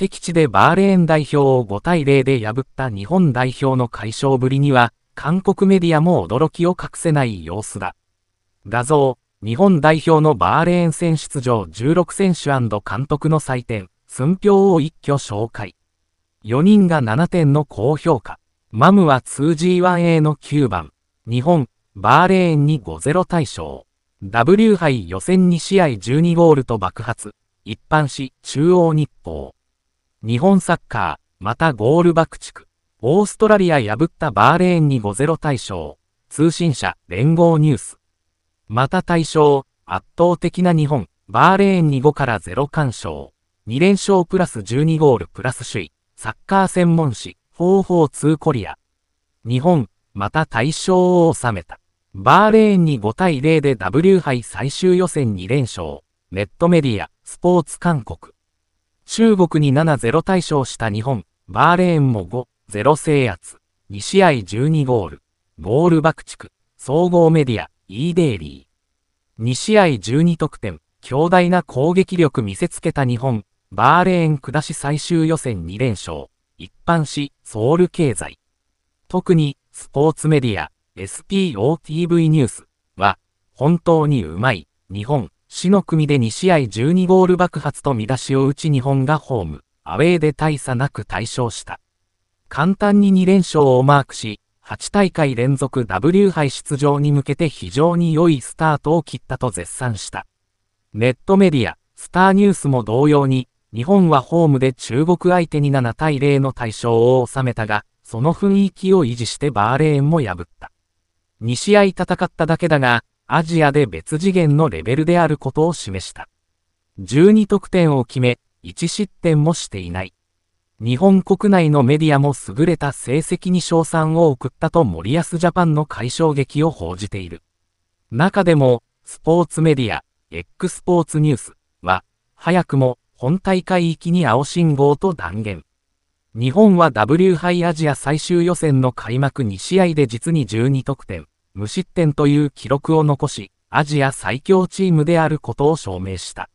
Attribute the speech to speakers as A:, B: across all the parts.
A: 敵地でバーレーン代表を5対0で破った日本代表の快勝ぶりには、韓国メディアも驚きを隠せない様子だ。画像、日本代表のバーレーン戦出場16選手監督の採点、寸評を一挙紹介。4人が7点の高評価。マムは 2G1A の9番。日本、バーレーンに5-0対象。W 杯予選2試合12ゴールと爆発。一般紙、中央日報。日本サッカー、またゴール爆竹。オーストラリア破ったバーレーンに5-0対象。通信社、連合ニュース。また対象、圧倒的な日本、バーレーンに5から0干渉。2連勝プラス12ゴールプラス首位、サッカー専門誌、方法2コリア。日本、また対象を収めた。バーレーンに5対0で W 杯最終予選2連勝。ネットメディア、スポーツ韓国。中国に7-0大勝した日本、バーレーンも5-0制圧、2試合12ゴール、ゴール爆竹、総合メディア、e デイリー。2試合12得点、強大な攻撃力見せつけた日本、バーレーン下し最終予選2連勝、一般紙、ソウル経済。特に、スポーツメディア、SPOTV ニュースは、本当にうまい、日本、死の組で2試合12ゴール爆発と見出しを打ち日本がホーム、アウェーで大差なく大勝した。簡単に2連勝をマークし、8大会連続 W 杯出場に向けて非常に良いスタートを切ったと絶賛した。ネットメディア、スターニュースも同様に、日本はホームで中国相手に7対0の大勝を収めたが、その雰囲気を維持してバーレーンも破った。2試合戦っただけだが、アジアで別次元のレベルであることを示した。12得点を決め、1失点もしていない。日本国内のメディアも優れた成績に賞賛を送ったと森安ジャパンの解消劇を報じている。中でも、スポーツメディア、X スポーツニュースは、早くも本大会域に青信号と断言。日本は W 杯アジア最終予選の開幕2試合で実に12得点。無失点という記録を残し、アジア最強チームであることを証明した。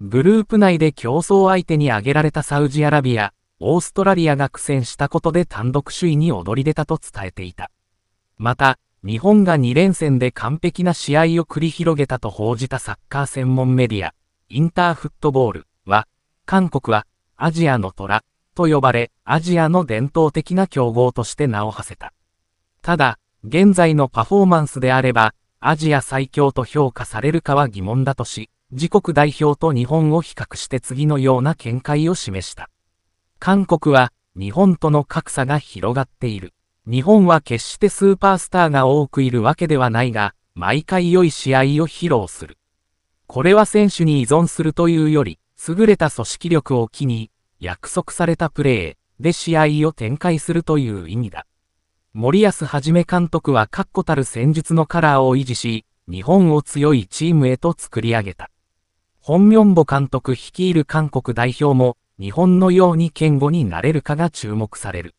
A: グループ内で競争相手に挙げられたサウジアラビア、オーストラリアが苦戦したことで単独首位に躍り出たと伝えていた。また、日本が2連戦で完璧な試合を繰り広げたと報じたサッカー専門メディア、インターフットボールは、韓国はアジアの虎と呼ばれ、アジアの伝統的な強豪として名を馳せた。ただ、現在のパフォーマンスであれば、アジア最強と評価されるかは疑問だとし、自国代表と日本を比較して次のような見解を示した。韓国は、日本との格差が広がっている。日本は決してスーパースターが多くいるわけではないが、毎回良い試合を披露する。これは選手に依存するというより、優れた組織力を機に、約束されたプレーで試合を展開するという意味だ。森保一監督は確固たる戦術のカラーを維持し、日本を強いチームへと作り上げた。本明母監督率いる韓国代表も、日本のように堅固になれるかが注目される。